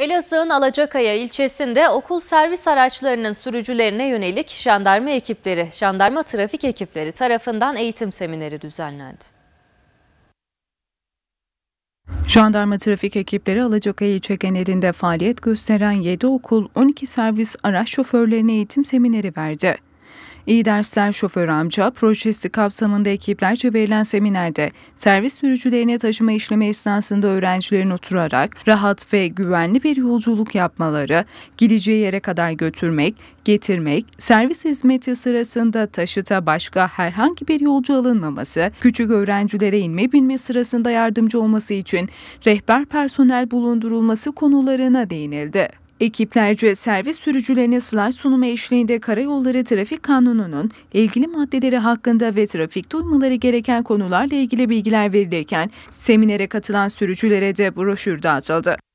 Elazığ'ın Alacakaya ilçesinde okul servis araçlarının sürücülerine yönelik jandarma ekipleri, jandarma trafik ekipleri tarafından eğitim semineri düzenlendi. Jandarma trafik ekipleri Alacakaya ilçe genelinde faaliyet gösteren 7 okul 12 servis araç şoförlerine eğitim semineri verdi. İyi Dersler Şoför Amca projesi kapsamında ekiplerce verilen seminerde servis sürücülerine taşıma işleme esnasında öğrencilerin oturarak rahat ve güvenli bir yolculuk yapmaları, gideceği yere kadar götürmek, getirmek, servis hizmeti sırasında taşıta başka herhangi bir yolcu alınmaması, küçük öğrencilere inme binme sırasında yardımcı olması için rehber personel bulundurulması konularına değinildi. Ekiplerce servis sürücülerine slayt sunumu eşliğinde Karayolları Trafik Kanunu'nun ilgili maddeleri hakkında ve trafikte uymaları gereken konularla ilgili bilgiler verilirken seminere katılan sürücülere de broşür dağıtıldı.